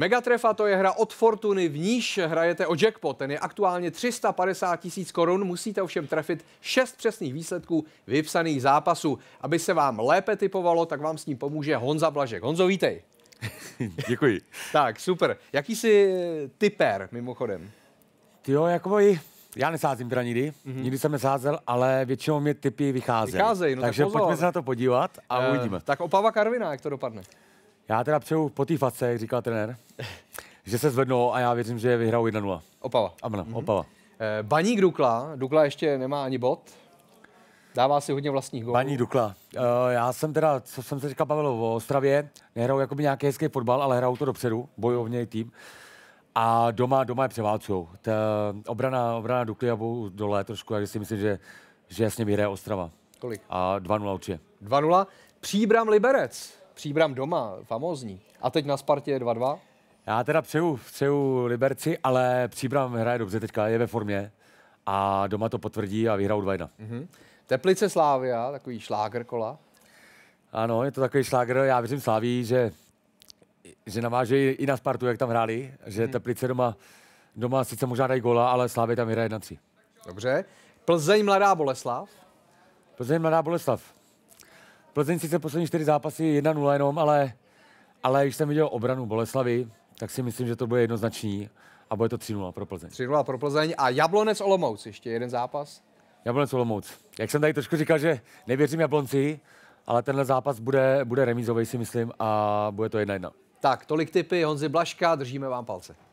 Megatrefa to je hra od Fortuny, v níž hrajete o jackpot. Ten je aktuálně 350 tisíc korun, musíte ovšem trefit 6 přesných výsledků vypsaných zápasů. Aby se vám lépe typovalo, tak vám s ním pomůže Honza Blažek. Honzo, vítej. Děkuji. tak, super. Jaký jsi eh, typer, mimochodem? Ty jo, jako i... Já nesázím teda nikdy, mm-hmm. nikdy jsem nesázel, ale většinou mě typy vycházejí. Vycházej, no Takže tak pozor. pojďme se na to podívat a uh, uvidíme. Tak Opava Karviná, jak to dopadne? Já teda přeju po té face, jak říkal trenér, že se zvednou a já věřím, že vyhrajou 1-0. Opava. Amen, mm-hmm. Opava. Eh, baník Dukla. Dukla ještě nemá ani bod. Dává si hodně vlastních gólů. Baník Dukla. Uh, já jsem teda, co jsem se říkal bavil o Ostravě, nehrajou jakoby nějaký hezký fotbal, ale hrajou to dopředu, bojovně tým. A doma, doma je Ta Obrana, obrana Dukly a dole trošku, takže si myslím, že, že jasně vyhraje Ostrava. Kolik? A 2-0 určitě. 2-0. Příbram Liberec. Příbram doma, famózní. A teď na Spartě je 2-2. Já teda přeju, přeju Liberci, ale Příbram hraje dobře teďka, je ve formě a doma to potvrdí a vyhrál 2 Mm-hmm. Teplice Slávia, takový šláger kola. Ano, je to takový šláger, já věřím Sláví, že, že naváže i na Spartu, jak tam hráli, že mm-hmm. Teplice doma, doma sice možná dají gola, ale Slávě tam hraje 1-3. Dobře. Plzeň Mladá Boleslav. Plzeň Mladá Boleslav. Plzeň sice poslední čtyři zápasy 1-0 jenom, ale, ale když jsem viděl obranu Boleslavy, tak si myslím, že to bude jednoznačný a bude to 3-0 pro Plzeň. 3-0 pro Plzeň a Jablonec Olomouc, ještě jeden zápas. Jablonec Olomouc. Jak jsem tady trošku říkal, že nevěřím Jablonci, ale tenhle zápas bude, bude remízový, si myslím, a bude to 1-1. Tak, tolik typy Honzi Blaška, držíme vám palce.